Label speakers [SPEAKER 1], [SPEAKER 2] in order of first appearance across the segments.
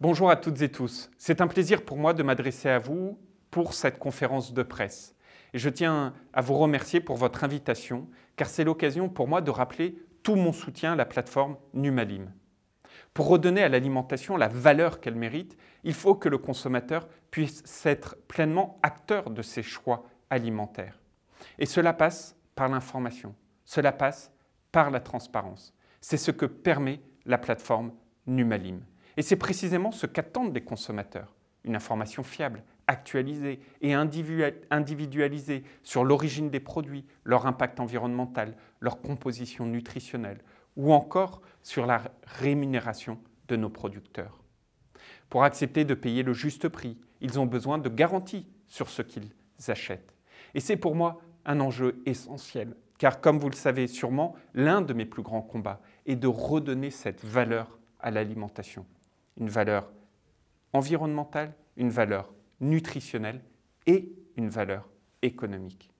[SPEAKER 1] Bonjour à toutes et tous. C'est un plaisir pour moi de m'adresser à vous pour cette conférence de presse. Et je tiens à vous remercier pour votre invitation, car c'est l'occasion pour moi de rappeler tout mon soutien à la plateforme Numalim. Pour redonner à l'alimentation la valeur qu'elle mérite, il faut que le consommateur puisse être pleinement acteur de ses choix alimentaires. Et cela passe par l'information, cela passe par la transparence. C'est ce que permet la plateforme Numalim. Et c'est précisément ce qu'attendent les consommateurs. Une information fiable, actualisée et individualisée sur l'origine des produits, leur impact environnemental, leur composition nutritionnelle ou encore sur la rémunération de nos producteurs. Pour accepter de payer le juste prix, ils ont besoin de garanties sur ce qu'ils achètent. Et c'est pour moi un enjeu essentiel, car comme vous le savez sûrement, l'un de mes plus grands combats est de redonner cette valeur à l'alimentation une valeur environnementale, une valeur nutritionnelle et une valeur économique.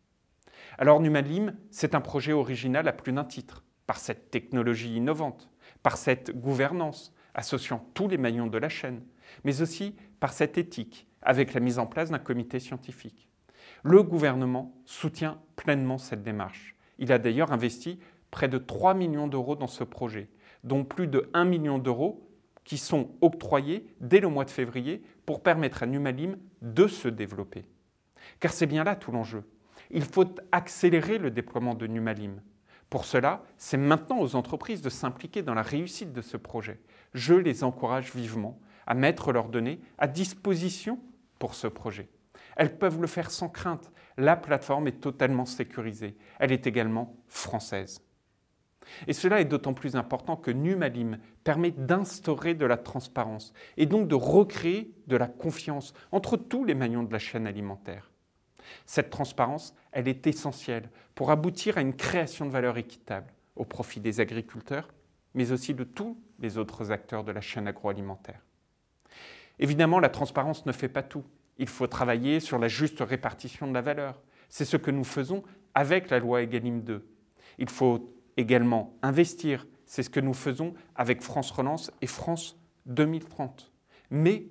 [SPEAKER 1] Alors Numalim, c'est un projet original à plus d'un titre, par cette technologie innovante, par cette gouvernance associant tous les maillons de la chaîne, mais aussi par cette éthique avec la mise en place d'un comité scientifique. Le gouvernement soutient pleinement cette démarche. Il a d'ailleurs investi près de 3 millions d'euros dans ce projet, dont plus de 1 million d'euros qui sont octroyés dès le mois de février pour permettre à Numalim de se développer. Car c'est bien là tout l'enjeu. Il faut accélérer le déploiement de Numalim. Pour cela, c'est maintenant aux entreprises de s'impliquer dans la réussite de ce projet. Je les encourage vivement à mettre leurs données à disposition pour ce projet. Elles peuvent le faire sans crainte. La plateforme est totalement sécurisée. Elle est également française. Et cela est d'autant plus important que Numalim permet d'instaurer de la transparence et donc de recréer de la confiance entre tous les maillons de la chaîne alimentaire. Cette transparence, elle est essentielle pour aboutir à une création de valeur équitable au profit des agriculteurs, mais aussi de tous les autres acteurs de la chaîne agroalimentaire. Évidemment, la transparence ne fait pas tout. Il faut travailler sur la juste répartition de la valeur. C'est ce que nous faisons avec la loi Egalim 2. Il faut également investir. C'est ce que nous faisons avec France Relance et France 2030. Mais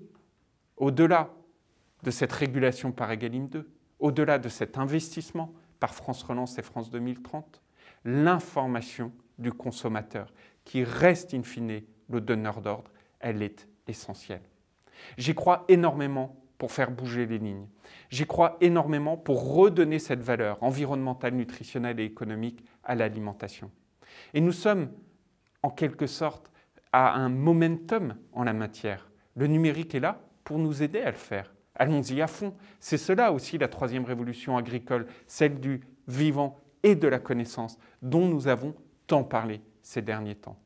[SPEAKER 1] au-delà de cette régulation par Egalim 2, au-delà de cet investissement par France Relance et France 2030, l'information du consommateur, qui reste in fine le donneur d'ordre, elle est essentielle. J'y crois énormément pour faire bouger les lignes. J'y crois énormément pour redonner cette valeur environnementale, nutritionnelle et économique à l'alimentation. Et nous sommes, en quelque sorte, à un momentum en la matière. Le numérique est là pour nous aider à le faire. Allons-y à fond. C'est cela aussi la troisième révolution agricole, celle du vivant et de la connaissance, dont nous avons tant parlé ces derniers temps.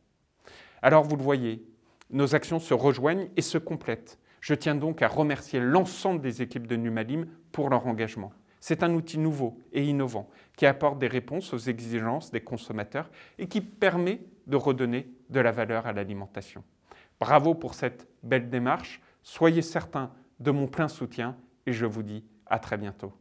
[SPEAKER 1] Alors vous le voyez, nos actions se rejoignent et se complètent. Je tiens donc à remercier l'ensemble des équipes de Numalim pour leur engagement. C'est un outil nouveau et innovant qui apporte des réponses aux exigences des consommateurs et qui permet de redonner de la valeur à l'alimentation. Bravo pour cette belle démarche. Soyez certains de mon plein soutien et je vous dis à très bientôt.